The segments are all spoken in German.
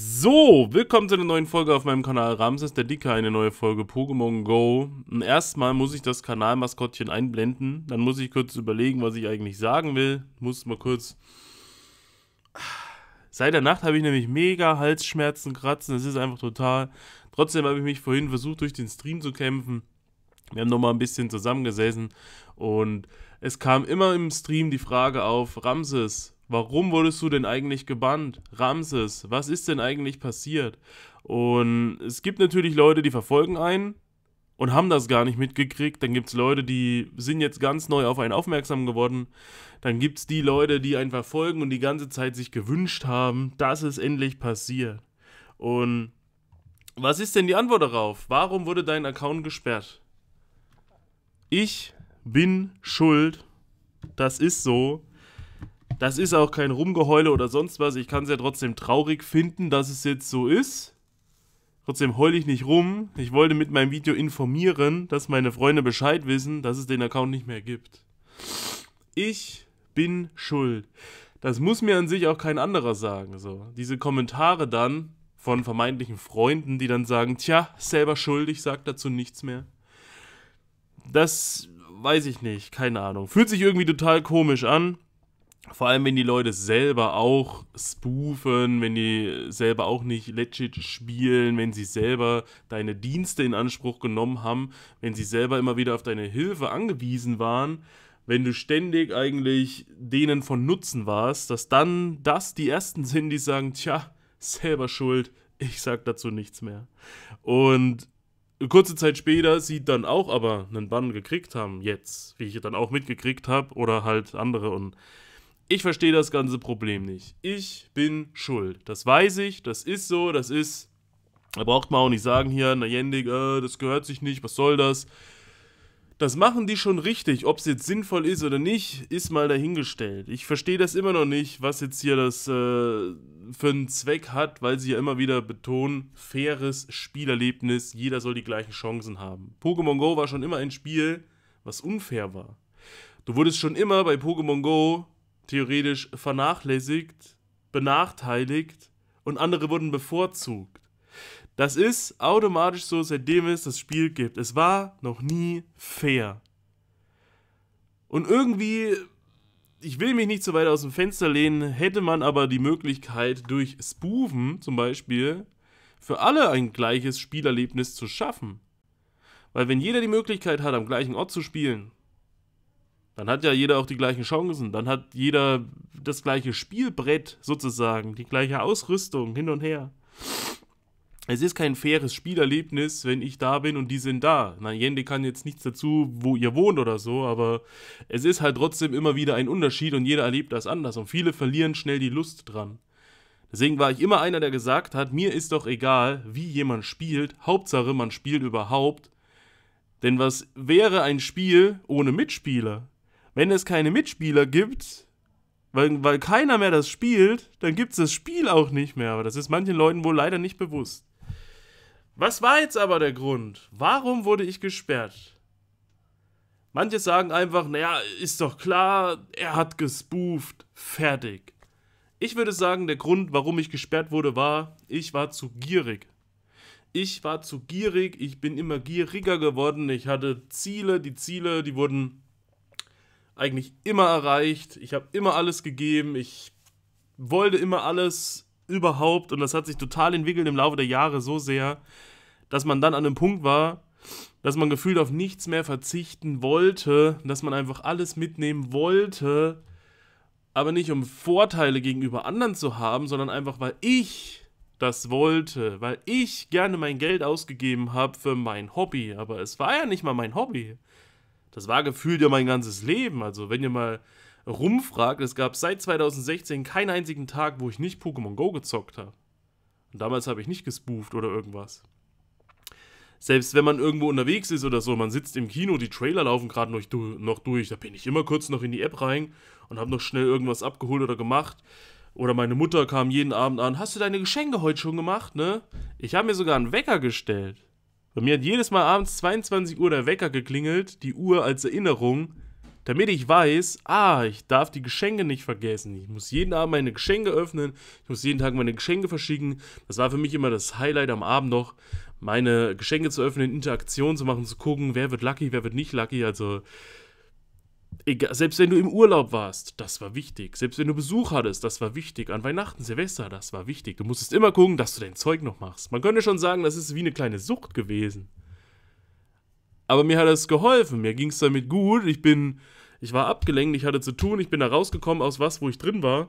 So, willkommen zu einer neuen Folge auf meinem Kanal Ramses der Dicke, eine neue Folge Pokémon Go. Und erstmal muss ich das Kanalmaskottchen einblenden, dann muss ich kurz überlegen, was ich eigentlich sagen will. Muss mal kurz... Seit der Nacht habe ich nämlich mega Halsschmerzen, Kratzen, das ist einfach total. Trotzdem habe ich mich vorhin versucht, durch den Stream zu kämpfen. Wir haben nochmal ein bisschen zusammengesessen und es kam immer im Stream die Frage auf, Ramses, Warum wurdest du denn eigentlich gebannt? Ramses, was ist denn eigentlich passiert? Und es gibt natürlich Leute, die verfolgen einen und haben das gar nicht mitgekriegt. Dann gibt es Leute, die sind jetzt ganz neu auf einen aufmerksam geworden. Dann gibt es die Leute, die einen verfolgen und die ganze Zeit sich gewünscht haben, dass es endlich passiert. Und was ist denn die Antwort darauf? Warum wurde dein Account gesperrt? Ich bin schuld. Das ist so. Das ist auch kein Rumgeheule oder sonst was. Ich kann es ja trotzdem traurig finden, dass es jetzt so ist. Trotzdem heule ich nicht rum. Ich wollte mit meinem Video informieren, dass meine Freunde Bescheid wissen, dass es den Account nicht mehr gibt. Ich bin schuld. Das muss mir an sich auch kein anderer sagen. So. Diese Kommentare dann von vermeintlichen Freunden, die dann sagen, tja, selber schuldig, sagt dazu nichts mehr. Das weiß ich nicht, keine Ahnung. Fühlt sich irgendwie total komisch an vor allem wenn die Leute selber auch spoofen, wenn die selber auch nicht legit spielen, wenn sie selber deine Dienste in Anspruch genommen haben, wenn sie selber immer wieder auf deine Hilfe angewiesen waren, wenn du ständig eigentlich denen von Nutzen warst, dass dann das die ersten sind, die sagen, tja, selber schuld, ich sag dazu nichts mehr. Und kurze Zeit später sie dann auch aber einen Bann gekriegt haben, jetzt, wie ich dann auch mitgekriegt habe, oder halt andere und ich verstehe das ganze Problem nicht. Ich bin schuld. Das weiß ich, das ist so, das ist. Da braucht man auch nicht sagen hier, na Jendik, äh, das gehört sich nicht, was soll das? Das machen die schon richtig. Ob es jetzt sinnvoll ist oder nicht, ist mal dahingestellt. Ich verstehe das immer noch nicht, was jetzt hier das äh, für einen Zweck hat, weil sie ja immer wieder betonen, faires Spielerlebnis, jeder soll die gleichen Chancen haben. Pokémon Go war schon immer ein Spiel, was unfair war. Du wurdest schon immer bei Pokémon Go theoretisch vernachlässigt, benachteiligt und andere wurden bevorzugt. Das ist automatisch so, seitdem es das Spiel gibt. Es war noch nie fair. Und irgendwie, ich will mich nicht so weit aus dem Fenster lehnen, hätte man aber die Möglichkeit, durch Spoofen zum Beispiel für alle ein gleiches Spielerlebnis zu schaffen. Weil wenn jeder die Möglichkeit hat, am gleichen Ort zu spielen, dann hat ja jeder auch die gleichen Chancen. Dann hat jeder das gleiche Spielbrett sozusagen, die gleiche Ausrüstung hin und her. Es ist kein faires Spielerlebnis, wenn ich da bin und die sind da. Na, Jende kann jetzt nichts dazu, wo ihr wohnt oder so, aber es ist halt trotzdem immer wieder ein Unterschied und jeder erlebt das anders und viele verlieren schnell die Lust dran. Deswegen war ich immer einer, der gesagt hat, mir ist doch egal, wie jemand spielt, Hauptsache man spielt überhaupt. Denn was wäre ein Spiel ohne Mitspieler? wenn es keine Mitspieler gibt, weil, weil keiner mehr das spielt, dann gibt es das Spiel auch nicht mehr. Aber das ist manchen Leuten wohl leider nicht bewusst. Was war jetzt aber der Grund? Warum wurde ich gesperrt? Manche sagen einfach, naja, ist doch klar, er hat gespooft, fertig. Ich würde sagen, der Grund, warum ich gesperrt wurde, war, ich war zu gierig. Ich war zu gierig, ich bin immer gieriger geworden, ich hatte Ziele, die Ziele, die wurden eigentlich immer erreicht. Ich habe immer alles gegeben. Ich wollte immer alles überhaupt. Und das hat sich total entwickelt im Laufe der Jahre so sehr, dass man dann an einem Punkt war, dass man gefühlt auf nichts mehr verzichten wollte, dass man einfach alles mitnehmen wollte, aber nicht um Vorteile gegenüber anderen zu haben, sondern einfach weil ich das wollte, weil ich gerne mein Geld ausgegeben habe für mein Hobby, aber es war ja nicht mal mein Hobby das war gefühlt ja mein ganzes Leben. Also, wenn ihr mal rumfragt, es gab seit 2016 keinen einzigen Tag, wo ich nicht Pokémon Go gezockt habe. Und damals habe ich nicht gespooft oder irgendwas. Selbst wenn man irgendwo unterwegs ist oder so, man sitzt im Kino, die Trailer laufen gerade noch, noch durch, da bin ich immer kurz noch in die App rein und habe noch schnell irgendwas abgeholt oder gemacht. Oder meine Mutter kam jeden Abend an, hast du deine Geschenke heute schon gemacht, ne? Ich habe mir sogar einen Wecker gestellt. Bei mir hat jedes Mal abends 22 Uhr der Wecker geklingelt, die Uhr als Erinnerung, damit ich weiß, ah, ich darf die Geschenke nicht vergessen. Ich muss jeden Abend meine Geschenke öffnen, ich muss jeden Tag meine Geschenke verschicken. Das war für mich immer das Highlight am Abend noch, meine Geschenke zu öffnen, Interaktion zu machen, zu gucken, wer wird lucky, wer wird nicht lucky. Also Egal, selbst wenn du im Urlaub warst, das war wichtig. Selbst wenn du Besuch hattest, das war wichtig. An Weihnachten, Silvester, das war wichtig. Du musstest immer gucken, dass du dein Zeug noch machst. Man könnte schon sagen, das ist wie eine kleine Sucht gewesen. Aber mir hat es geholfen. Mir ging es damit gut. Ich bin, ich war abgelenkt, ich hatte zu tun. Ich bin da rausgekommen aus was, wo ich drin war.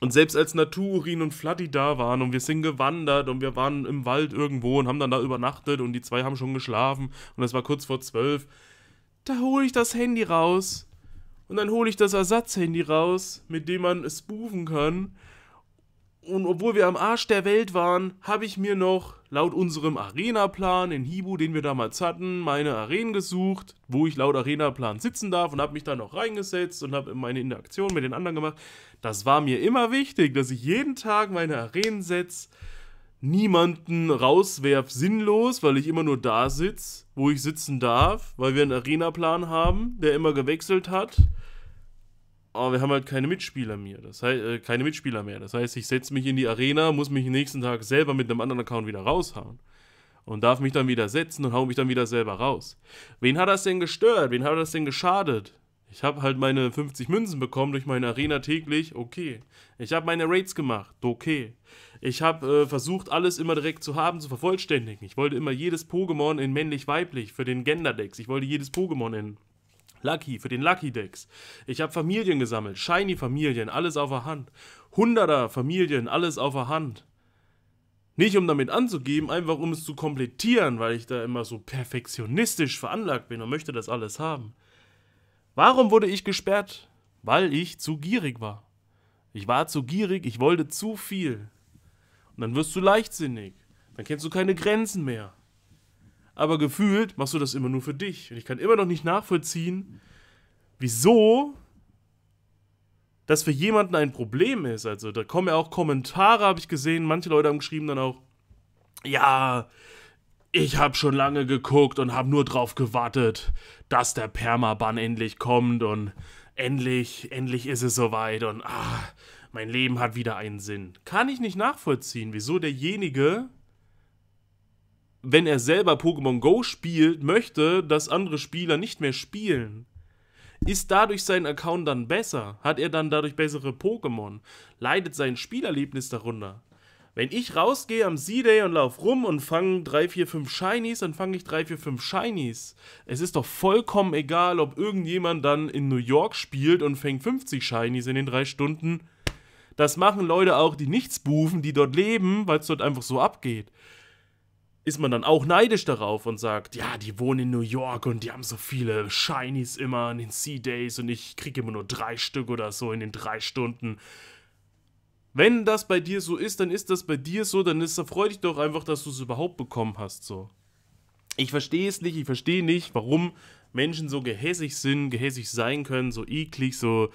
Und selbst als Naturin und Flatti da waren und wir sind gewandert und wir waren im Wald irgendwo und haben dann da übernachtet und die zwei haben schon geschlafen und es war kurz vor zwölf da hole ich das Handy raus. Und dann hole ich das Ersatzhandy raus, mit dem man es spoofen kann. Und obwohl wir am Arsch der Welt waren, habe ich mir noch laut unserem Arena-Plan in Hibu, den wir damals hatten, meine Arenen gesucht, wo ich laut Arena-Plan sitzen darf und habe mich da noch reingesetzt und habe meine Interaktion mit den anderen gemacht. Das war mir immer wichtig, dass ich jeden Tag meine Arenen setze niemanden rauswerf sinnlos, weil ich immer nur da sitze, wo ich sitzen darf, weil wir einen Arena-Plan haben, der immer gewechselt hat. Aber wir haben halt keine Mitspieler mehr. Das heißt, äh, keine Mitspieler mehr. Das heißt, ich setze mich in die Arena, muss mich nächsten Tag selber mit einem anderen Account wieder raushauen. Und darf mich dann wieder setzen und hau mich dann wieder selber raus. Wen hat das denn gestört? Wen hat das denn geschadet? Ich habe halt meine 50 Münzen bekommen durch meine Arena täglich, okay. Ich habe meine Raids gemacht, okay. Ich habe äh, versucht, alles immer direkt zu haben, zu vervollständigen. Ich wollte immer jedes Pokémon in männlich-weiblich für den Gender-Decks. Ich wollte jedes Pokémon in Lucky, für den Lucky Decks. Ich habe Familien gesammelt, Shiny Familien, alles auf der Hand. Hunderter Familien, alles auf der Hand. Nicht um damit anzugeben, einfach um es zu komplettieren, weil ich da immer so perfektionistisch veranlagt bin und möchte das alles haben. Warum wurde ich gesperrt? Weil ich zu gierig war. Ich war zu gierig, ich wollte zu viel. Und dann wirst du leichtsinnig. Dann kennst du keine Grenzen mehr. Aber gefühlt machst du das immer nur für dich. Und ich kann immer noch nicht nachvollziehen, wieso das für jemanden ein Problem ist. Also da kommen ja auch Kommentare, habe ich gesehen. Manche Leute haben geschrieben dann auch, ja, ich habe schon lange geguckt und habe nur drauf gewartet, dass der Permaban endlich kommt und endlich, endlich ist es soweit und ach, mein Leben hat wieder einen Sinn. Kann ich nicht nachvollziehen, wieso derjenige, wenn er selber Pokémon Go spielt, möchte, dass andere Spieler nicht mehr spielen. Ist dadurch sein Account dann besser? Hat er dann dadurch bessere Pokémon? Leidet sein Spielerlebnis darunter? Wenn ich rausgehe am C-Day und laufe rum und fange 3, 4, 5 Shinies, dann fange ich 3, 4, 5 Shinies. Es ist doch vollkommen egal, ob irgendjemand dann in New York spielt und fängt 50 Shinies in den drei Stunden. Das machen Leute auch, die nichts bufen, die dort leben, weil es dort einfach so abgeht. Ist man dann auch neidisch darauf und sagt, ja, die wohnen in New York und die haben so viele Shinies immer an den Sea Days und ich kriege immer nur drei Stück oder so in den drei Stunden. Wenn das bei dir so ist, dann ist das bei dir so, dann ist, freu dich doch einfach, dass du es überhaupt bekommen hast, so. Ich verstehe es nicht, ich verstehe nicht, warum Menschen so gehässig sind, gehässig sein können, so eklig, so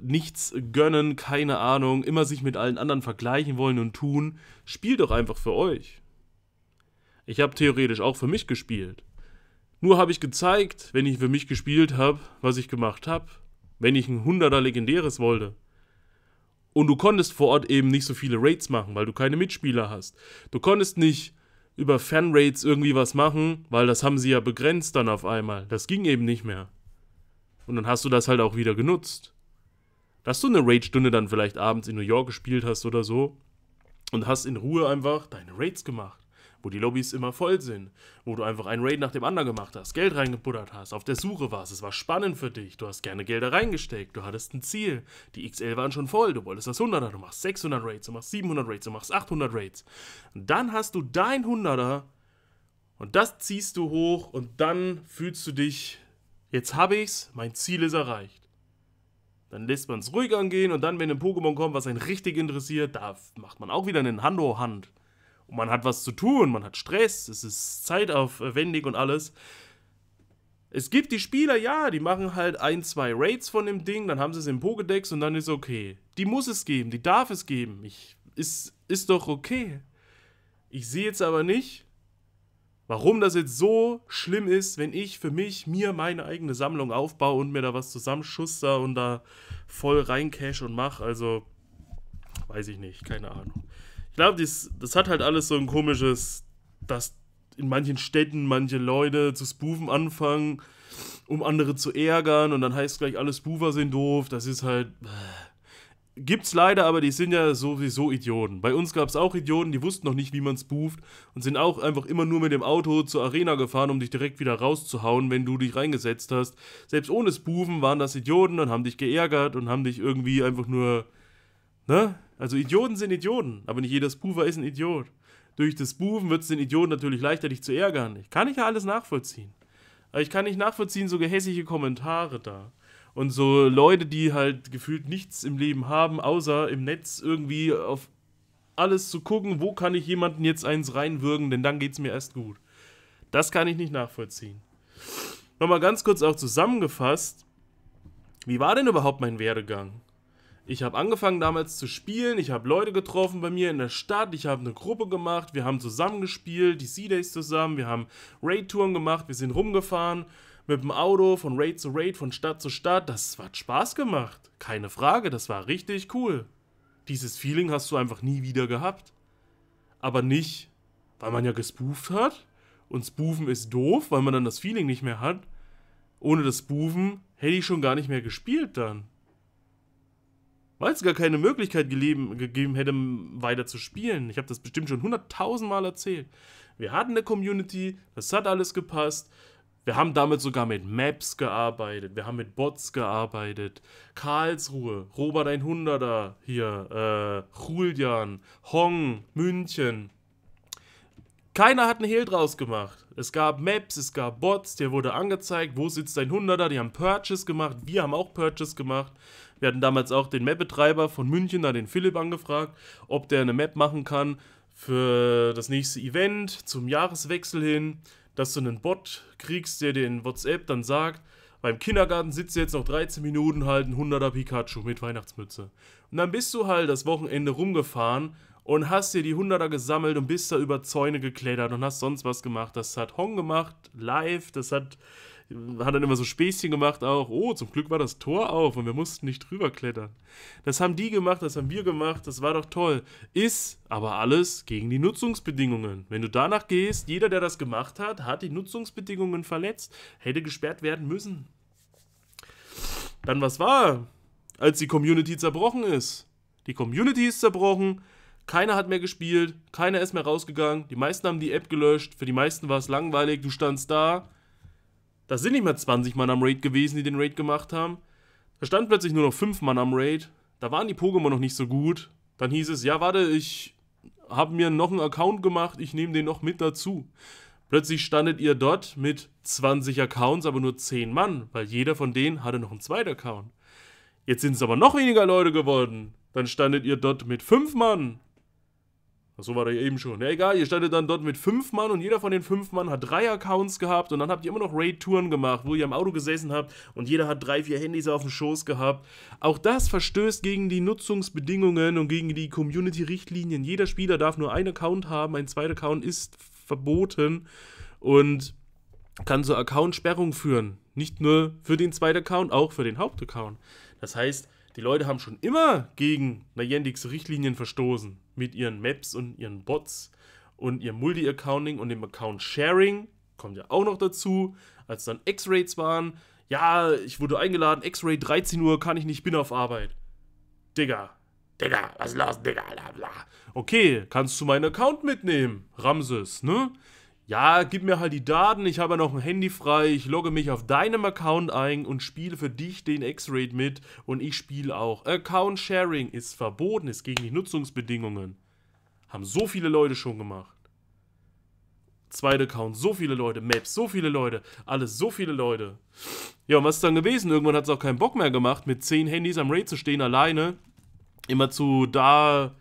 nichts gönnen, keine Ahnung, immer sich mit allen anderen vergleichen wollen und tun. Spiel doch einfach für euch. Ich habe theoretisch auch für mich gespielt. Nur habe ich gezeigt, wenn ich für mich gespielt habe, was ich gemacht habe, wenn ich ein Hunderter legendäres wollte. Und du konntest vor Ort eben nicht so viele Raids machen, weil du keine Mitspieler hast. Du konntest nicht über Fan-Raids irgendwie was machen, weil das haben sie ja begrenzt dann auf einmal. Das ging eben nicht mehr. Und dann hast du das halt auch wieder genutzt. Dass du eine Raid-Stunde dann vielleicht abends in New York gespielt hast oder so und hast in Ruhe einfach deine Raids gemacht wo die Lobbys immer voll sind, wo du einfach einen Raid nach dem anderen gemacht hast, Geld reingebuttert hast, auf der Suche warst, es war spannend für dich, du hast gerne Gelder reingesteckt, du hattest ein Ziel, die XL waren schon voll, du wolltest das 100er, du machst 600 Raids, du machst 700 Raids, du machst 800 Raids. Und dann hast du dein 100er und das ziehst du hoch und dann fühlst du dich, jetzt habe ich's, mein Ziel ist erreicht. Dann lässt man es ruhig angehen und dann, wenn ein Pokémon kommt, was einen richtig interessiert, da macht man auch wieder einen Hando-Hand. Und man hat was zu tun, man hat Stress, es ist zeitaufwendig äh, und alles. Es gibt die Spieler, ja, die machen halt ein, zwei Raids von dem Ding, dann haben sie es im Pokédex und dann ist okay. Die muss es geben, die darf es geben. Ich, ist, ist doch okay. Ich sehe jetzt aber nicht, warum das jetzt so schlimm ist, wenn ich für mich mir meine eigene Sammlung aufbaue und mir da was zusammenschuster und da voll reincash und mache. Also, weiß ich nicht, keine Ahnung klar, das, das hat halt alles so ein komisches, dass in manchen Städten manche Leute zu spoofen anfangen, um andere zu ärgern und dann heißt gleich, alle Spoofer sind doof, das ist halt. Äh. Gibt's leider, aber die sind ja sowieso Idioten. Bei uns gab es auch Idioten, die wussten noch nicht, wie man spooft und sind auch einfach immer nur mit dem Auto zur Arena gefahren, um dich direkt wieder rauszuhauen, wenn du dich reingesetzt hast. Selbst ohne Spoofen waren das Idioten und haben dich geärgert und haben dich irgendwie einfach nur, ne, also Idioten sind Idioten, aber nicht jeder Spoofer ist ein Idiot. Durch das Spoofen wird es den Idioten natürlich leichter, dich zu ärgern. Ich kann ich ja alles nachvollziehen. Aber ich kann nicht nachvollziehen, so gehässige Kommentare da. Und so Leute, die halt gefühlt nichts im Leben haben, außer im Netz irgendwie auf alles zu gucken, wo kann ich jemanden jetzt eins reinwürgen, denn dann geht es mir erst gut. Das kann ich nicht nachvollziehen. Nochmal ganz kurz auch zusammengefasst, wie war denn überhaupt mein Werdegang? Ich habe angefangen damals zu spielen, ich habe Leute getroffen bei mir in der Stadt, ich habe eine Gruppe gemacht, wir haben zusammen gespielt, die C-Days zusammen, wir haben Raid-Touren gemacht, wir sind rumgefahren mit dem Auto von Raid zu Raid, von Stadt zu Stadt. Das hat Spaß gemacht, keine Frage, das war richtig cool. Dieses Feeling hast du einfach nie wieder gehabt. Aber nicht, weil man ja gespooft hat und Spoofen ist doof, weil man dann das Feeling nicht mehr hat. Ohne das Spoofen hätte ich schon gar nicht mehr gespielt dann weil es gar keine Möglichkeit gelieben, gegeben hätte, weiter zu spielen. Ich habe das bestimmt schon hunderttausendmal erzählt. Wir hatten eine Community, das hat alles gepasst. Wir haben damit sogar mit Maps gearbeitet, wir haben mit Bots gearbeitet. Karlsruhe, Robert 100er hier, äh, Julian, Hong, München. Keiner hat einen Hehl draus gemacht. Es gab Maps, es gab Bots, der wurde angezeigt, wo sitzt ein 100er, die haben Purchase gemacht, wir haben auch Purchase gemacht. Wir hatten damals auch den Map-Betreiber von München, da den Philipp angefragt, ob der eine Map machen kann für das nächste Event zum Jahreswechsel hin, dass du einen Bot kriegst, der den WhatsApp dann sagt, beim Kindergarten sitzt jetzt noch 13 Minuten halt ein 100er Pikachu mit Weihnachtsmütze. Und dann bist du halt das Wochenende rumgefahren und hast dir die 100er gesammelt und bist da über Zäune geklettert und hast sonst was gemacht. Das hat Hong gemacht, live, das hat hat dann immer so Späßchen gemacht auch. Oh, zum Glück war das Tor auf und wir mussten nicht drüber klettern. Das haben die gemacht, das haben wir gemacht, das war doch toll. Ist aber alles gegen die Nutzungsbedingungen. Wenn du danach gehst, jeder, der das gemacht hat, hat die Nutzungsbedingungen verletzt, hätte gesperrt werden müssen. Dann was war, als die Community zerbrochen ist? Die Community ist zerbrochen, keiner hat mehr gespielt, keiner ist mehr rausgegangen, die meisten haben die App gelöscht, für die meisten war es langweilig, du standst da das sind nicht mehr 20 Mann am Raid gewesen, die den Raid gemacht haben. Da stand plötzlich nur noch 5 Mann am Raid. Da waren die Pokémon noch nicht so gut. Dann hieß es, ja, warte, ich habe mir noch einen Account gemacht, ich nehme den noch mit dazu. Plötzlich standet ihr dort mit 20 Accounts, aber nur 10 Mann, weil jeder von denen hatte noch einen zweiten Account. Jetzt sind es aber noch weniger Leute geworden. Dann standet ihr dort mit 5 Mann, so war da eben schon. Ja, egal, ihr standet dann dort mit fünf Mann und jeder von den fünf Mann hat drei Accounts gehabt und dann habt ihr immer noch Raid-Touren gemacht, wo ihr im Auto gesessen habt und jeder hat drei, vier Handys auf dem Schoß gehabt. Auch das verstößt gegen die Nutzungsbedingungen und gegen die Community-Richtlinien. Jeder Spieler darf nur einen Account haben, ein zweiter Account ist verboten und kann zur Account-Sperrung führen. Nicht nur für den zweiten Account, auch für den Hauptaccount. Das heißt, die Leute haben schon immer gegen Niantics Richtlinien verstoßen mit ihren Maps und ihren Bots und ihrem Multi-Accounting und dem Account-Sharing, kommt ja auch noch dazu, als dann X-Rates waren, ja, ich wurde eingeladen, X-Ray 13 Uhr, kann ich nicht, bin auf Arbeit. Digga, Digga, was ist los, Digga, bla bla. Okay, kannst du meinen Account mitnehmen, Ramses, ne? ja, gib mir halt die Daten, ich habe ja noch ein Handy frei, ich logge mich auf deinem Account ein und spiele für dich den X-Raid mit und ich spiele auch. Account Sharing ist verboten, ist gegen die Nutzungsbedingungen. Haben so viele Leute schon gemacht. Zweite Account, so viele Leute, Maps, so viele Leute, alles so viele Leute. Ja, und was ist dann gewesen? Irgendwann hat es auch keinen Bock mehr gemacht, mit zehn Handys am Raid zu stehen, alleine. Immer zu da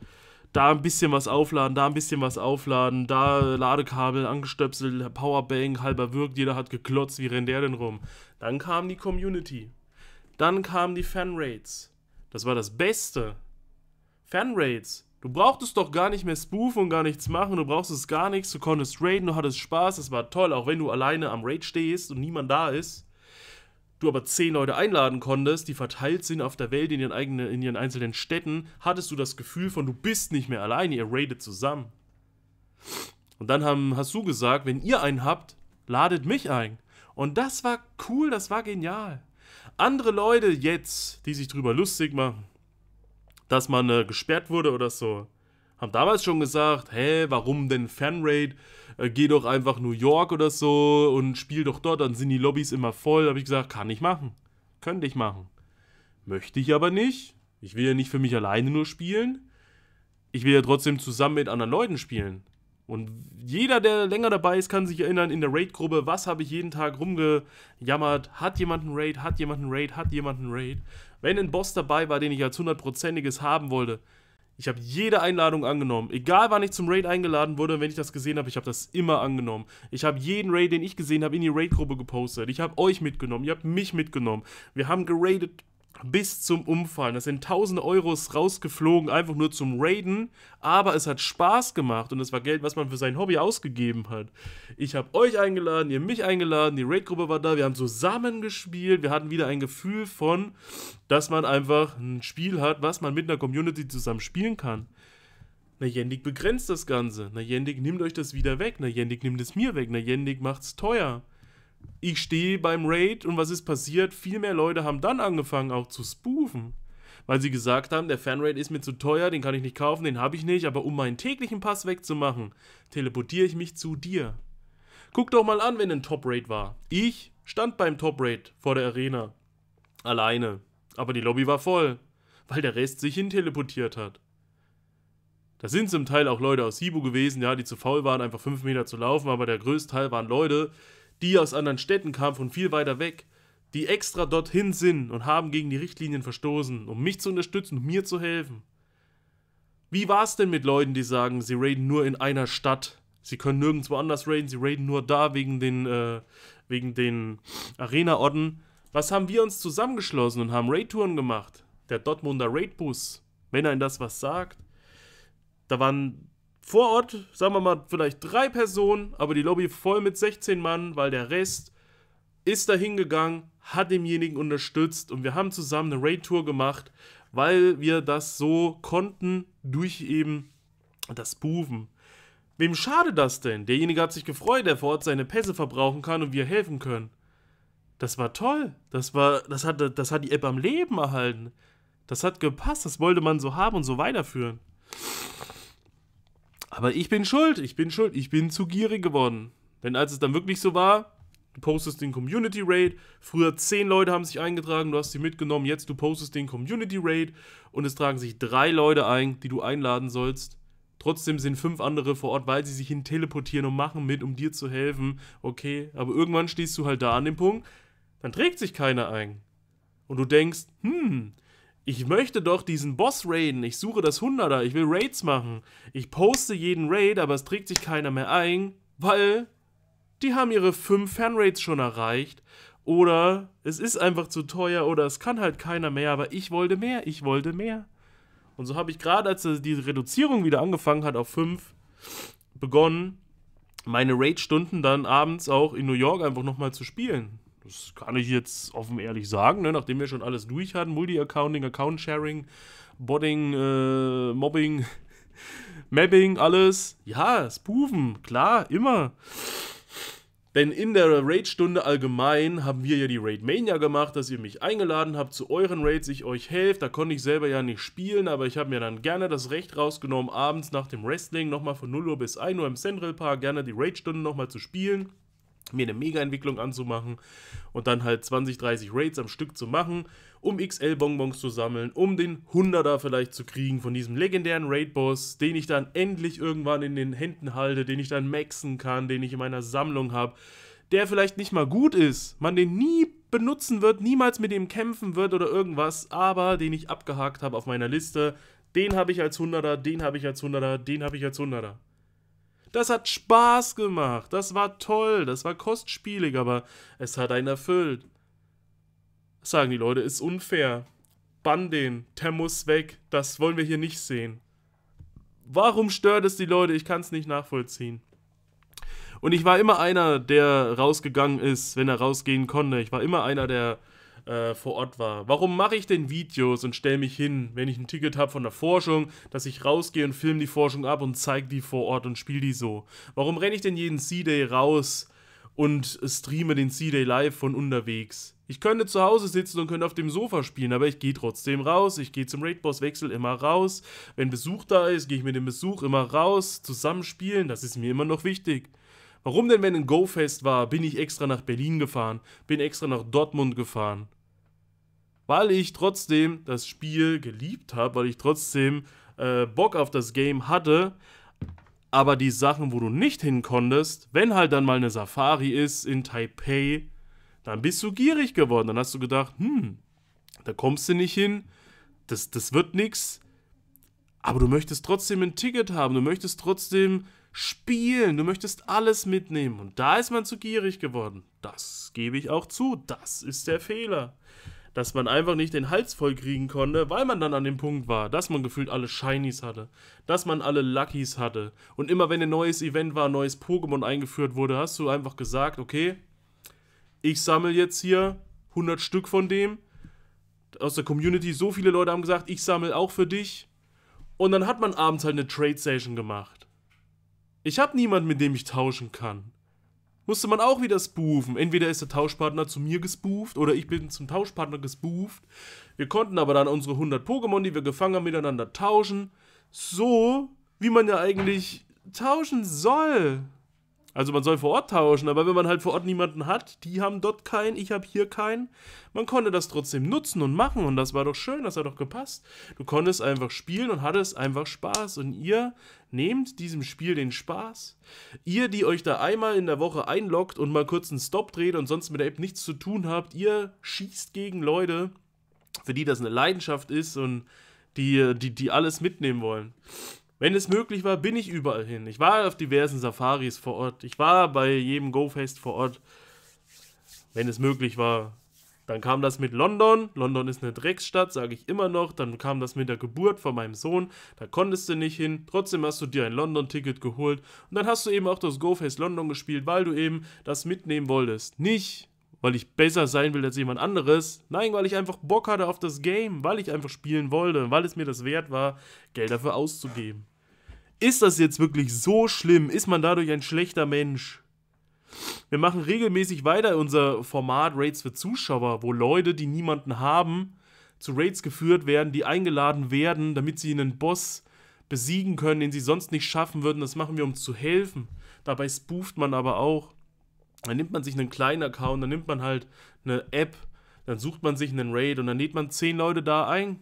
da ein bisschen was aufladen, da ein bisschen was aufladen, da Ladekabel angestöpselt, Powerbank, halber wirkt, jeder hat geklotzt, wie rennt der denn rum? Dann kam die Community. Dann kamen die Fanrates. Das war das Beste. Fanrates. Du brauchtest doch gar nicht mehr spoofen und gar nichts machen, du brauchtest gar nichts, du konntest raiden, du hattest Spaß, es war toll, auch wenn du alleine am Raid stehst und niemand da ist du aber zehn Leute einladen konntest, die verteilt sind auf der Welt in ihren, eigenen, in ihren einzelnen Städten, hattest du das Gefühl von, du bist nicht mehr allein, ihr raidet zusammen. Und dann haben, hast du gesagt, wenn ihr einen habt, ladet mich ein. Und das war cool, das war genial. Andere Leute jetzt, die sich drüber lustig machen, dass man äh, gesperrt wurde oder so, haben damals schon gesagt, hä, warum denn Fanraid? äh, geh doch einfach New York oder so und spiel doch dort, dann sind die Lobbys immer voll. Habe ich gesagt, kann ich machen. Könnte ich machen. Möchte ich aber nicht. Ich will ja nicht für mich alleine nur spielen. Ich will ja trotzdem zusammen mit anderen Leuten spielen. Und jeder, der länger dabei ist, kann sich erinnern, in der Raid-Gruppe, was habe ich jeden Tag rumgejammert? Hat jemand einen Raid? Hat jemand einen Raid? Hat jemand einen Raid? Wenn ein Boss dabei war, den ich als hundertprozentiges haben wollte, ich habe jede Einladung angenommen. Egal, wann ich zum Raid eingeladen wurde, wenn ich das gesehen habe, ich habe das immer angenommen. Ich habe jeden Raid, den ich gesehen habe, in die Raid-Gruppe gepostet. Ich habe euch mitgenommen, ihr habt mich mitgenommen. Wir haben geradet bis zum Umfallen. Das sind tausende Euros rausgeflogen, einfach nur zum Raiden. Aber es hat Spaß gemacht und es war Geld, was man für sein Hobby ausgegeben hat. Ich habe euch eingeladen, ihr mich eingeladen, die Raid-Gruppe war da, wir haben zusammen gespielt. Wir hatten wieder ein Gefühl von, dass man einfach ein Spiel hat, was man mit einer Community zusammen spielen kann. Na, Jendik begrenzt das Ganze. Na, Jendik nimmt euch das wieder weg. Na, Jendik nimmt es mir weg. Na, Jendik macht's teuer ich stehe beim Raid und was ist passiert? Viel mehr Leute haben dann angefangen auch zu spoofen. Weil sie gesagt haben, der Fanraid ist mir zu teuer, den kann ich nicht kaufen, den habe ich nicht, aber um meinen täglichen Pass wegzumachen, teleportiere ich mich zu dir. Guck doch mal an, wenn ein Top-Raid war. Ich stand beim Top-Raid vor der Arena. Alleine. Aber die Lobby war voll, weil der Rest sich hin teleportiert hat. Da sind zum Teil auch Leute aus Hibu gewesen, ja, die zu faul waren, einfach 5 Meter zu laufen, aber der größte Teil waren Leute, die aus anderen Städten kamen, von viel weiter weg, die extra dorthin sind und haben gegen die Richtlinien verstoßen, um mich zu unterstützen, um mir zu helfen. Wie war es denn mit Leuten, die sagen, sie raiden nur in einer Stadt? Sie können nirgendwo anders raiden, sie raiden nur da wegen den, äh, wegen den arena orden Was haben wir uns zusammengeschlossen und haben Raid-Touren gemacht? Der Dortmunder Raid-Bus, wenn ein das was sagt. Da waren vor Ort, sagen wir mal, vielleicht drei Personen, aber die Lobby voll mit 16 Mann, weil der Rest ist da hingegangen, hat demjenigen unterstützt und wir haben zusammen eine Raid-Tour gemacht, weil wir das so konnten durch eben das Buven. Wem schade das denn? Derjenige hat sich gefreut, der vor Ort seine Pässe verbrauchen kann und wir helfen können. Das war toll. Das war, das hat, das hat die App am Leben erhalten. Das hat gepasst. Das wollte man so haben und so weiterführen. Aber ich bin schuld, ich bin schuld, ich bin zu gierig geworden. Denn als es dann wirklich so war, du postest den Community Raid, früher 10 Leute haben sich eingetragen, du hast sie mitgenommen, jetzt du postest den Community Raid und es tragen sich drei Leute ein, die du einladen sollst. Trotzdem sind fünf andere vor Ort, weil sie sich hin teleportieren und machen mit, um dir zu helfen. Okay, aber irgendwann stehst du halt da an dem Punkt, dann trägt sich keiner ein. Und du denkst, hm, ich möchte doch diesen Boss raiden, ich suche das Hunderter. ich will Raids machen. Ich poste jeden Raid, aber es trägt sich keiner mehr ein, weil die haben ihre fünf Fanraids schon erreicht. Oder es ist einfach zu teuer oder es kann halt keiner mehr, aber ich wollte mehr, ich wollte mehr. Und so habe ich gerade, als die Reduzierung wieder angefangen hat auf fünf, begonnen, meine Raid-Stunden dann abends auch in New York einfach nochmal zu spielen. Das kann ich jetzt offen ehrlich sagen, ne? nachdem wir schon alles durch hatten: Multi-Accounting, Account-Sharing, Botting, äh, Mobbing, Mapping, alles. Ja, Spoofen, klar, immer. Denn in der Raid-Stunde allgemein haben wir ja die Raid Mania gemacht, dass ihr mich eingeladen habt zu euren Raids, ich euch helfe. Da konnte ich selber ja nicht spielen, aber ich habe mir dann gerne das Recht rausgenommen, abends nach dem Wrestling nochmal von 0 Uhr bis 1 Uhr im Central Park gerne die Raid-Stunde nochmal zu spielen mir eine Mega-Entwicklung anzumachen und dann halt 20, 30 Raids am Stück zu machen, um XL-Bonbons zu sammeln, um den 100er vielleicht zu kriegen von diesem legendären Raid-Boss, den ich dann endlich irgendwann in den Händen halte, den ich dann maxen kann, den ich in meiner Sammlung habe, der vielleicht nicht mal gut ist, man den nie benutzen wird, niemals mit dem kämpfen wird oder irgendwas, aber den ich abgehakt habe auf meiner Liste, den habe ich als 100er, den habe ich als 100er, den habe ich als 100er. Das hat Spaß gemacht. Das war toll. Das war kostspielig, aber es hat einen erfüllt. sagen die Leute, ist unfair. Bann den. Thermos weg. Das wollen wir hier nicht sehen. Warum stört es die Leute? Ich kann es nicht nachvollziehen. Und ich war immer einer, der rausgegangen ist, wenn er rausgehen konnte. Ich war immer einer, der äh, vor Ort war. Warum mache ich denn Videos und stelle mich hin, wenn ich ein Ticket habe von der Forschung, dass ich rausgehe und filme die Forschung ab und zeige die vor Ort und spiele die so? Warum renne ich denn jeden C-Day raus und streame den C-Day live von unterwegs? Ich könnte zu Hause sitzen und könnte auf dem Sofa spielen, aber ich gehe trotzdem raus. Ich gehe zum Raid-Boss-Wechsel immer raus. Wenn Besuch da ist, gehe ich mit dem Besuch immer raus. Zusammenspielen, das ist mir immer noch wichtig. Warum denn, wenn ein Go-Fest war, bin ich extra nach Berlin gefahren, bin extra nach Dortmund gefahren? weil ich trotzdem das Spiel geliebt habe, weil ich trotzdem äh, Bock auf das Game hatte. Aber die Sachen, wo du nicht hinkonntest, wenn halt dann mal eine Safari ist in Taipei, dann bist du gierig geworden. Dann hast du gedacht, hm, da kommst du nicht hin, das, das wird nichts. Aber du möchtest trotzdem ein Ticket haben, du möchtest trotzdem spielen, du möchtest alles mitnehmen. Und da ist man zu gierig geworden. Das gebe ich auch zu, das ist der Fehler dass man einfach nicht den Hals voll kriegen konnte, weil man dann an dem Punkt war, dass man gefühlt alle Shinies hatte, dass man alle Luckys hatte. Und immer wenn ein neues Event war, ein neues Pokémon eingeführt wurde, hast du einfach gesagt, okay, ich sammle jetzt hier 100 Stück von dem. Aus der Community, so viele Leute haben gesagt, ich sammle auch für dich. Und dann hat man abends halt eine Trade Station gemacht. Ich habe niemanden, mit dem ich tauschen kann musste man auch wieder spoofen. Entweder ist der Tauschpartner zu mir gespooft oder ich bin zum Tauschpartner gespooft. Wir konnten aber dann unsere 100 Pokémon, die wir gefangen haben, miteinander tauschen. So, wie man ja eigentlich tauschen soll. Also man soll vor Ort tauschen, aber wenn man halt vor Ort niemanden hat, die haben dort keinen, ich habe hier keinen, man konnte das trotzdem nutzen und machen und das war doch schön, das hat doch gepasst. Du konntest einfach spielen und hattest einfach Spaß und ihr nehmt diesem Spiel den Spaß. Ihr, die euch da einmal in der Woche einloggt und mal kurz einen Stop dreht und sonst mit der App nichts zu tun habt, ihr schießt gegen Leute, für die das eine Leidenschaft ist und die, die, die alles mitnehmen wollen. Wenn es möglich war, bin ich überall hin. Ich war auf diversen Safaris vor Ort. Ich war bei jedem Go-Fest vor Ort. Wenn es möglich war. Dann kam das mit London. London ist eine Drecksstadt, sage ich immer noch. Dann kam das mit der Geburt von meinem Sohn. Da konntest du nicht hin. Trotzdem hast du dir ein London-Ticket geholt. Und dann hast du eben auch das Go-Fest London gespielt, weil du eben das mitnehmen wolltest. Nicht weil ich besser sein will als jemand anderes. Nein, weil ich einfach Bock hatte auf das Game, weil ich einfach spielen wollte, weil es mir das wert war, Geld dafür auszugeben. Ist das jetzt wirklich so schlimm? Ist man dadurch ein schlechter Mensch? Wir machen regelmäßig weiter unser Format Raids für Zuschauer, wo Leute, die niemanden haben, zu Raids geführt werden, die eingeladen werden, damit sie einen Boss besiegen können, den sie sonst nicht schaffen würden. Das machen wir, um zu helfen. Dabei spooft man aber auch. Dann nimmt man sich einen kleinen Account, dann nimmt man halt eine App, dann sucht man sich einen Raid und dann lädt man zehn Leute da ein.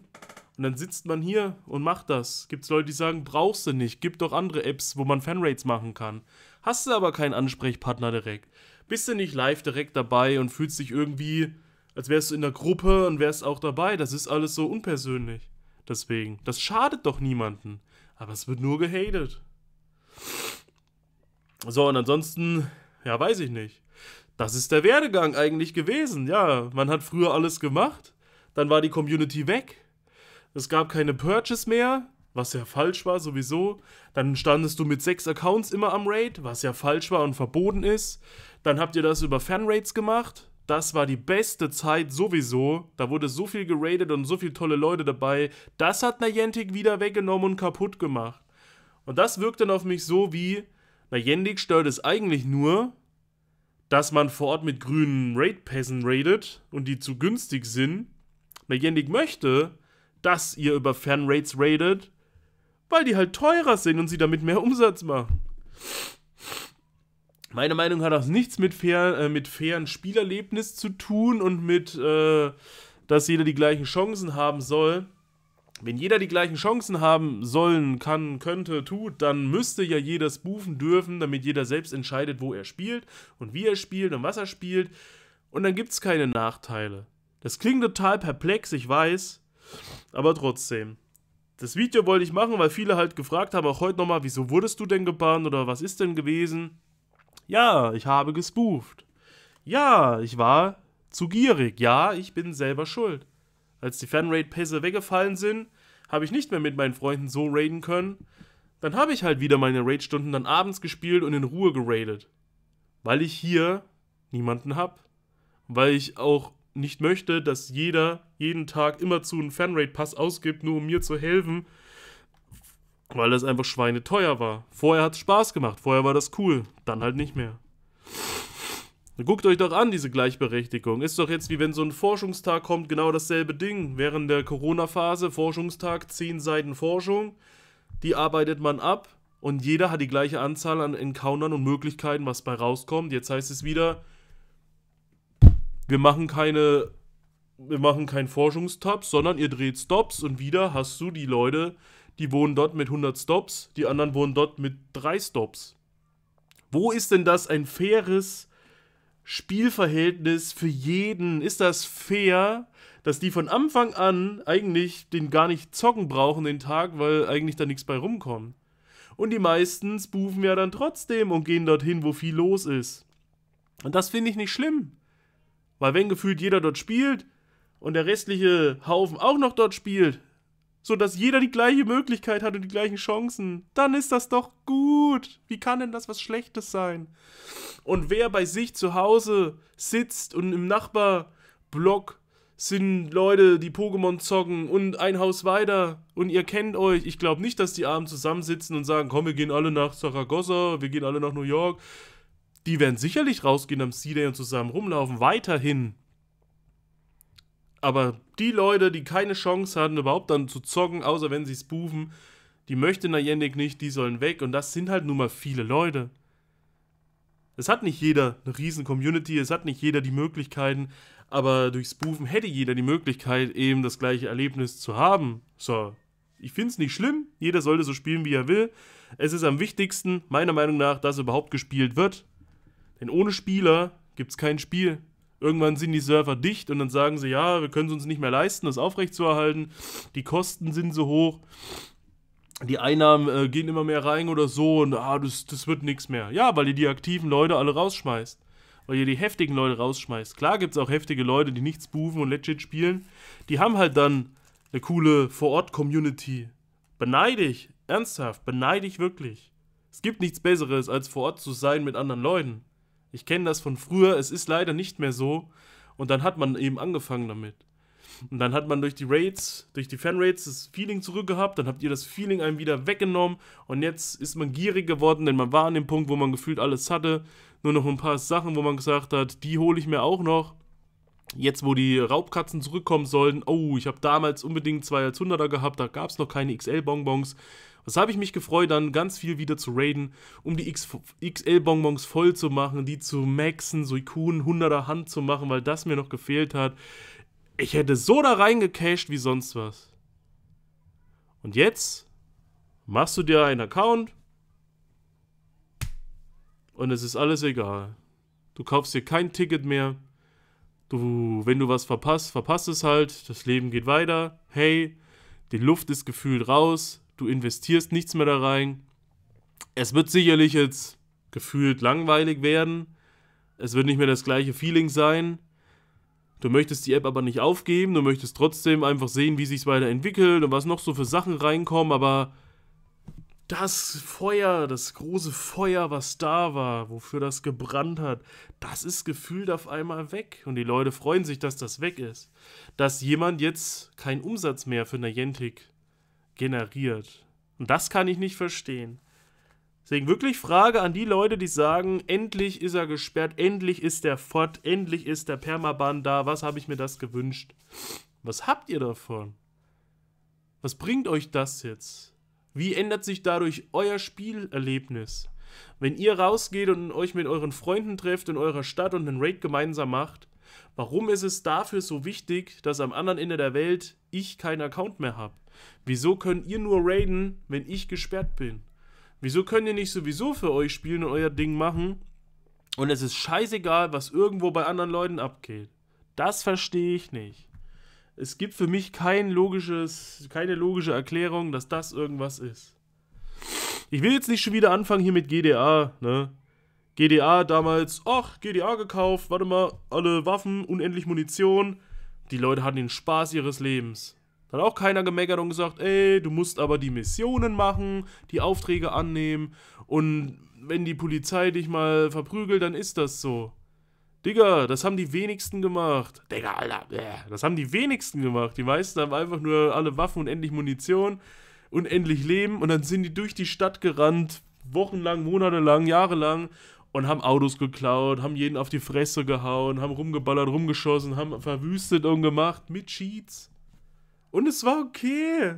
Und dann sitzt man hier und macht das. Gibt es Leute, die sagen, brauchst du nicht, gibt doch andere Apps, wo man Fanraids machen kann. Hast du aber keinen Ansprechpartner direkt. Bist du nicht live direkt dabei und fühlst dich irgendwie, als wärst du in der Gruppe und wärst auch dabei. Das ist alles so unpersönlich. Deswegen, das schadet doch niemanden. Aber es wird nur gehatet. So, und ansonsten ja, weiß ich nicht. Das ist der Werdegang eigentlich gewesen. Ja, man hat früher alles gemacht, dann war die Community weg, es gab keine Purchase mehr, was ja falsch war sowieso. Dann standest du mit sechs Accounts immer am Raid, was ja falsch war und verboten ist. Dann habt ihr das über Fanraids gemacht. Das war die beste Zeit sowieso. Da wurde so viel geradet und so viele tolle Leute dabei. Das hat Niantic wieder weggenommen und kaputt gemacht. Und das wirkt dann auf mich so wie, bei Yendik stört es eigentlich nur, dass man vor Ort mit grünen Raid-Pässen raidet und die zu günstig sind. Bei Yendik möchte, dass ihr über Fernraids raidet, weil die halt teurer sind und sie damit mehr Umsatz machen. Meine Meinung hat das nichts mit, fair, äh, mit fairen Spielerlebnis zu tun und mit, äh, dass jeder die gleichen Chancen haben soll wenn jeder die gleichen Chancen haben sollen, kann, könnte, tut, dann müsste ja jeder spoofen dürfen, damit jeder selbst entscheidet, wo er spielt und wie er spielt und was er spielt. Und dann gibt es keine Nachteile. Das klingt total perplex, ich weiß, aber trotzdem. Das Video wollte ich machen, weil viele halt gefragt haben, auch heute nochmal, wieso wurdest du denn gebannt oder was ist denn gewesen? Ja, ich habe gespooft. Ja, ich war zu gierig. Ja, ich bin selber schuld. Als die fan pässe weggefallen sind, habe ich nicht mehr mit meinen Freunden so raiden können. Dann habe ich halt wieder meine Raid-Stunden dann abends gespielt und in Ruhe geradet. Weil ich hier niemanden habe. Weil ich auch nicht möchte, dass jeder jeden Tag immerzu einen einem Fanrate-Pass ausgibt, nur um mir zu helfen, weil das einfach schweineteuer war. Vorher hat es Spaß gemacht, vorher war das cool, dann halt nicht mehr. Guckt euch doch an, diese Gleichberechtigung. Ist doch jetzt wie wenn so ein Forschungstag kommt, genau dasselbe Ding. Während der Corona-Phase, Forschungstag, 10 Seiten Forschung, die arbeitet man ab und jeder hat die gleiche Anzahl an Encountern und Möglichkeiten, was bei rauskommt. Jetzt heißt es wieder, wir machen keine, wir machen keinen Forschungstab, sondern ihr dreht Stops und wieder hast du die Leute, die wohnen dort mit 100 Stops, die anderen wohnen dort mit 3 Stops. Wo ist denn das ein faires Spielverhältnis für jeden? Ist das fair, dass die von Anfang an eigentlich den gar nicht zocken brauchen, den Tag, weil eigentlich da nichts bei rumkommt? Und die meisten spoofen ja dann trotzdem und gehen dorthin, wo viel los ist. Und das finde ich nicht schlimm. Weil wenn gefühlt jeder dort spielt und der restliche Haufen auch noch dort spielt, sodass jeder die gleiche Möglichkeit hat und die gleichen Chancen, dann ist das doch gut. Wie kann denn das was Schlechtes sein? Und wer bei sich zu Hause sitzt und im Nachbarblock sind Leute, die Pokémon zocken und ein Haus weiter und ihr kennt euch. Ich glaube nicht, dass die Armen zusammensitzen und sagen, komm, wir gehen alle nach Saragossa, wir gehen alle nach New York. Die werden sicherlich rausgehen am Sea Day und zusammen rumlaufen. Weiterhin. Aber die Leute, die keine Chance hatten, überhaupt dann zu zocken, außer wenn sie spoofen, die möchte Nayendik nicht, die sollen weg. Und das sind halt nun mal viele Leute. Es hat nicht jeder eine riesen Community, es hat nicht jeder die Möglichkeiten, aber durch Spoofen hätte jeder die Möglichkeit, eben das gleiche Erlebnis zu haben. So, ich finde es nicht schlimm, jeder sollte so spielen, wie er will. Es ist am wichtigsten, meiner Meinung nach, dass überhaupt gespielt wird. Denn ohne Spieler gibt es kein Spiel. Irgendwann sind die Server dicht und dann sagen sie, ja, wir können es uns nicht mehr leisten, das aufrechtzuerhalten. Die Kosten sind so hoch, die Einnahmen äh, gehen immer mehr rein oder so und ah, das, das wird nichts mehr. Ja, weil ihr die aktiven Leute alle rausschmeißt. Weil ihr die heftigen Leute rausschmeißt. Klar gibt es auch heftige Leute, die nichts bufen und legit spielen. Die haben halt dann eine coole Vor-Ort-Community. Beneide ich, ernsthaft, beneide ich wirklich. Es gibt nichts Besseres, als vor Ort zu sein mit anderen Leuten. Ich kenne das von früher, es ist leider nicht mehr so. Und dann hat man eben angefangen damit. Und dann hat man durch die Raids, durch die Fanraids das Feeling zurückgehabt, dann habt ihr das Feeling einem wieder weggenommen und jetzt ist man gierig geworden, denn man war an dem Punkt, wo man gefühlt alles hatte. Nur noch ein paar Sachen, wo man gesagt hat, die hole ich mir auch noch. Jetzt, wo die Raubkatzen zurückkommen sollen, oh, ich habe damals unbedingt zwei als 100er gehabt, da gab es noch keine XL-Bonbons. Das habe ich mich gefreut, dann ganz viel wieder zu raiden, um die XL-Bonbons voll zu machen, die zu maxen, Suikun, 100er Hand zu machen, weil das mir noch gefehlt hat. Ich hätte so da reingecashed wie sonst was. Und jetzt machst du dir einen Account und es ist alles egal. Du kaufst dir kein Ticket mehr. Du, wenn du was verpasst, verpasst es halt. Das Leben geht weiter. Hey, die Luft ist gefühlt raus du investierst nichts mehr da rein. Es wird sicherlich jetzt gefühlt langweilig werden. Es wird nicht mehr das gleiche Feeling sein. Du möchtest die App aber nicht aufgeben, du möchtest trotzdem einfach sehen, wie sich's weiterentwickelt und was noch so für Sachen reinkommen, aber das Feuer, das große Feuer, was da war, wofür das gebrannt hat, das ist gefühlt auf einmal weg. Und die Leute freuen sich, dass das weg ist. Dass jemand jetzt keinen Umsatz mehr für Niantic generiert. Und das kann ich nicht verstehen. Deswegen wirklich Frage an die Leute, die sagen, endlich ist er gesperrt, endlich ist der fort, endlich ist der Permaban da, was habe ich mir das gewünscht? Was habt ihr davon? Was bringt euch das jetzt? Wie ändert sich dadurch euer Spielerlebnis? Wenn ihr rausgeht und euch mit euren Freunden trefft in eurer Stadt und einen Raid gemeinsam macht, warum ist es dafür so wichtig, dass am anderen Ende der Welt ich keinen Account mehr habe? Wieso könnt ihr nur raiden, wenn ich gesperrt bin? Wieso könnt ihr nicht sowieso für euch spielen und euer Ding machen? Und es ist scheißegal, was irgendwo bei anderen Leuten abgeht. Das verstehe ich nicht. Es gibt für mich kein logisches, keine logische Erklärung, dass das irgendwas ist. Ich will jetzt nicht schon wieder anfangen hier mit GDA, ne? GDA damals, ach, GDA gekauft, warte mal, alle Waffen, unendlich Munition. Die Leute hatten den Spaß ihres Lebens. Da hat auch keiner gemeckert und gesagt, ey, du musst aber die Missionen machen, die Aufträge annehmen und wenn die Polizei dich mal verprügelt, dann ist das so. Digga, das haben die wenigsten gemacht. Digga, Alter, das haben die wenigsten gemacht. Die meisten haben einfach nur alle Waffen und endlich Munition und endlich Leben und dann sind die durch die Stadt gerannt, wochenlang, monatelang, jahrelang und haben Autos geklaut, haben jeden auf die Fresse gehauen, haben rumgeballert, rumgeschossen, haben verwüstet und gemacht mit Cheats. Und es war okay.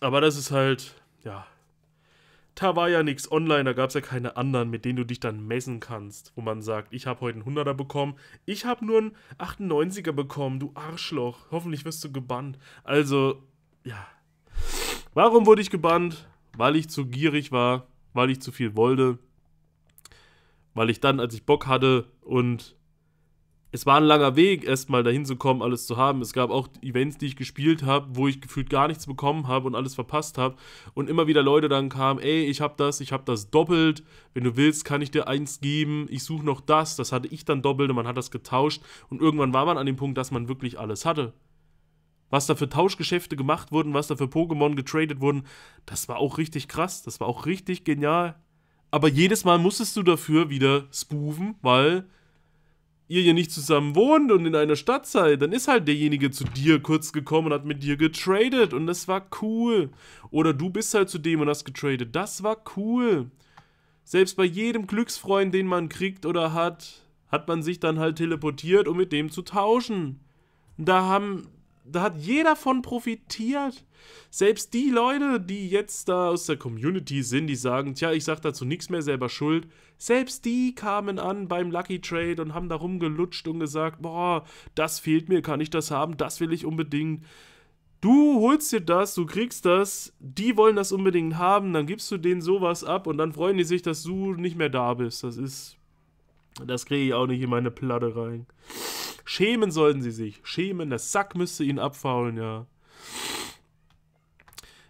Aber das ist halt, ja. Da war ja nichts online, da gab es ja keine anderen, mit denen du dich dann messen kannst, wo man sagt, ich habe heute einen 100er bekommen, ich habe nur einen 98er bekommen, du Arschloch, hoffentlich wirst du gebannt. Also, ja. Warum wurde ich gebannt? Weil ich zu gierig war, weil ich zu viel wollte, weil ich dann, als ich Bock hatte und es war ein langer Weg, erstmal dahin zu kommen, alles zu haben. Es gab auch Events, die ich gespielt habe, wo ich gefühlt gar nichts bekommen habe und alles verpasst habe. Und immer wieder Leute dann kamen, ey, ich habe das, ich habe das doppelt. Wenn du willst, kann ich dir eins geben. Ich suche noch das. Das hatte ich dann doppelt und man hat das getauscht. Und irgendwann war man an dem Punkt, dass man wirklich alles hatte. Was da für Tauschgeschäfte gemacht wurden, was da für Pokémon getradet wurden, das war auch richtig krass. Das war auch richtig genial. Aber jedes Mal musstest du dafür wieder spoofen, weil ihr hier nicht zusammen wohnt und in einer Stadt seid, dann ist halt derjenige zu dir kurz gekommen und hat mit dir getradet und das war cool. Oder du bist halt zu dem und hast getradet. Das war cool. Selbst bei jedem Glücksfreund, den man kriegt oder hat, hat man sich dann halt teleportiert, um mit dem zu tauschen. Da haben da hat jeder von profitiert. Selbst die Leute, die jetzt da aus der Community sind, die sagen, tja, ich sag dazu nichts mehr, selber schuld. Selbst die kamen an beim Lucky Trade und haben da rumgelutscht und gesagt, boah, das fehlt mir, kann ich das haben, das will ich unbedingt. Du holst dir das, du kriegst das, die wollen das unbedingt haben, dann gibst du denen sowas ab und dann freuen die sich, dass du nicht mehr da bist. Das ist. Das kriege ich auch nicht in meine Platte rein. Schämen sollten sie sich. Schämen, der Sack müsste ihnen abfaulen, ja.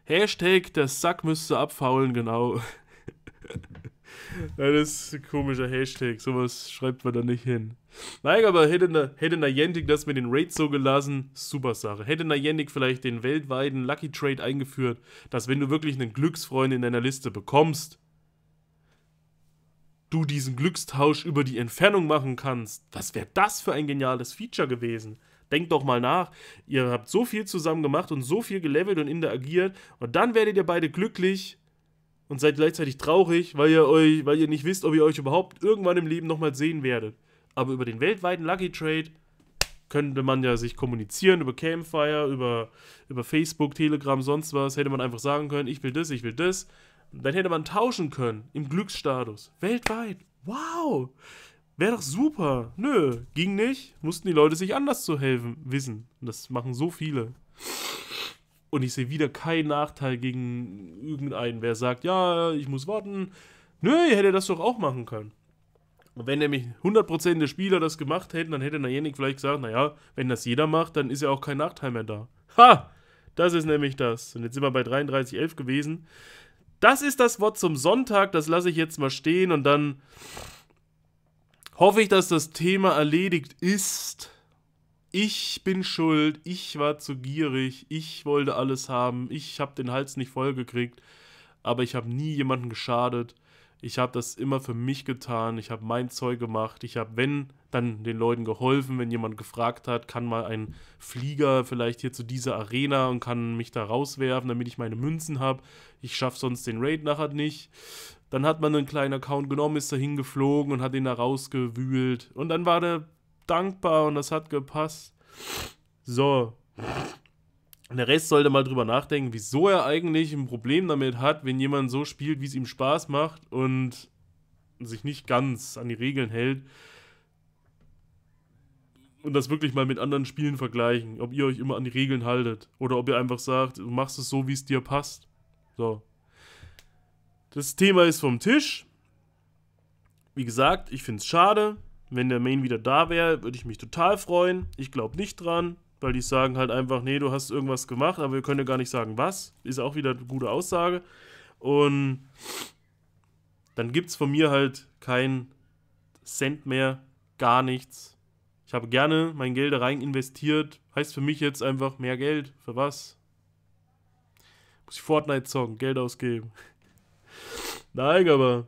Hashtag, der Sack müsste abfaulen, genau. das ist ein komischer Hashtag, sowas schreibt man da nicht hin. Nein, aber hätte, na, hätte Niantic das mit den Raids so gelassen, super Sache. Hätte Niantic vielleicht den weltweiten Lucky Trade eingeführt, dass wenn du wirklich einen Glücksfreund in deiner Liste bekommst, du diesen Glückstausch über die Entfernung machen kannst. Was wäre das für ein geniales Feature gewesen? Denkt doch mal nach. Ihr habt so viel zusammen gemacht und so viel gelevelt und interagiert und dann werdet ihr beide glücklich und seid gleichzeitig traurig, weil ihr euch, weil ihr nicht wisst, ob ihr euch überhaupt irgendwann im Leben nochmal sehen werdet. Aber über den weltweiten Lucky Trade könnte man ja sich kommunizieren über Campfire, über, über Facebook, Telegram, sonst was. Hätte man einfach sagen können, ich will das, ich will das. Dann hätte man tauschen können im Glücksstatus. Weltweit. Wow. Wäre doch super. Nö, ging nicht. Mussten die Leute sich anders zu helfen wissen. Und Das machen so viele. Und ich sehe wieder keinen Nachteil gegen irgendeinen, wer sagt, ja, ich muss warten. Nö, ihr hättet das doch auch machen können. Und wenn nämlich 100% der Spieler das gemacht hätten, dann hätte derjenige vielleicht gesagt, naja, wenn das jeder macht, dann ist ja auch kein Nachteil mehr da. Ha! Das ist nämlich das. Und jetzt sind wir bei 33,11 gewesen. Das ist das Wort zum Sonntag. Das lasse ich jetzt mal stehen und dann hoffe ich, dass das Thema erledigt ist. Ich bin schuld, ich war zu gierig, ich wollte alles haben, ich habe den Hals nicht voll gekriegt, aber ich habe nie jemanden geschadet. Ich habe das immer für mich getan. Ich habe mein Zeug gemacht. Ich habe, wenn, dann den Leuten geholfen, wenn jemand gefragt hat, kann mal ein Flieger vielleicht hier zu dieser Arena und kann mich da rauswerfen, damit ich meine Münzen habe. Ich schaffe sonst den Raid nachher nicht. Dann hat man einen kleinen Account genommen, ist da hingeflogen und hat ihn da rausgewühlt. Und dann war der dankbar und das hat gepasst. So der Rest sollte mal drüber nachdenken, wieso er eigentlich ein Problem damit hat, wenn jemand so spielt, wie es ihm Spaß macht und sich nicht ganz an die Regeln hält. Und das wirklich mal mit anderen Spielen vergleichen, ob ihr euch immer an die Regeln haltet oder ob ihr einfach sagt, du machst es so, wie es dir passt. So. Das Thema ist vom Tisch. Wie gesagt, ich finde es schade. Wenn der Main wieder da wäre, würde ich mich total freuen. Ich glaube nicht dran weil die sagen halt einfach, nee, du hast irgendwas gemacht, aber wir können ja gar nicht sagen, was. Ist auch wieder eine gute Aussage. Und dann gibt es von mir halt keinen Cent mehr, gar nichts. Ich habe gerne mein Geld da rein investiert. Heißt für mich jetzt einfach mehr Geld. Für was? Muss ich Fortnite zocken, Geld ausgeben. Nein, aber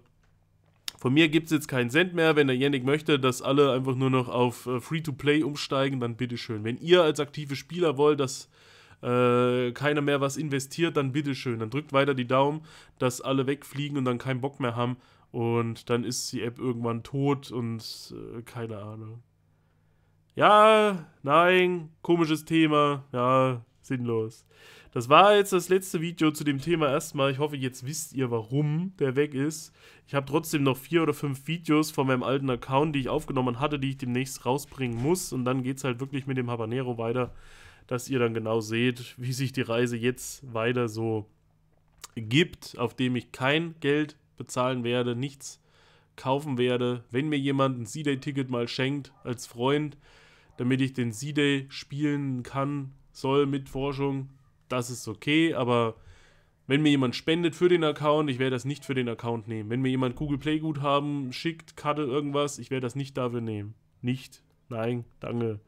von mir gibt es jetzt keinen Cent mehr. Wenn der Yannick möchte, dass alle einfach nur noch auf äh, Free-to-Play umsteigen, dann bitteschön. Wenn ihr als aktive Spieler wollt, dass äh, keiner mehr was investiert, dann bitteschön. Dann drückt weiter die Daumen, dass alle wegfliegen und dann keinen Bock mehr haben. Und dann ist die App irgendwann tot und äh, keine Ahnung. Ja, nein, komisches Thema, ja, sinnlos. Das war jetzt das letzte Video zu dem Thema erstmal. Ich hoffe, jetzt wisst ihr, warum der weg ist. Ich habe trotzdem noch vier oder fünf Videos von meinem alten Account, die ich aufgenommen hatte, die ich demnächst rausbringen muss. Und dann geht es halt wirklich mit dem Habanero weiter, dass ihr dann genau seht, wie sich die Reise jetzt weiter so gibt, auf dem ich kein Geld bezahlen werde, nichts kaufen werde. Wenn mir jemand ein C-Day-Ticket mal schenkt als Freund, damit ich den C-Day spielen kann, soll mit Forschung, das ist okay, aber wenn mir jemand spendet für den Account, ich werde das nicht für den Account nehmen. Wenn mir jemand Google Play Guthaben schickt, Karte, irgendwas, ich werde das nicht dafür nehmen. Nicht. Nein, danke.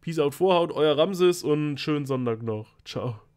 Peace out, Vorhaut, euer Ramses und schönen Sonntag noch. Ciao.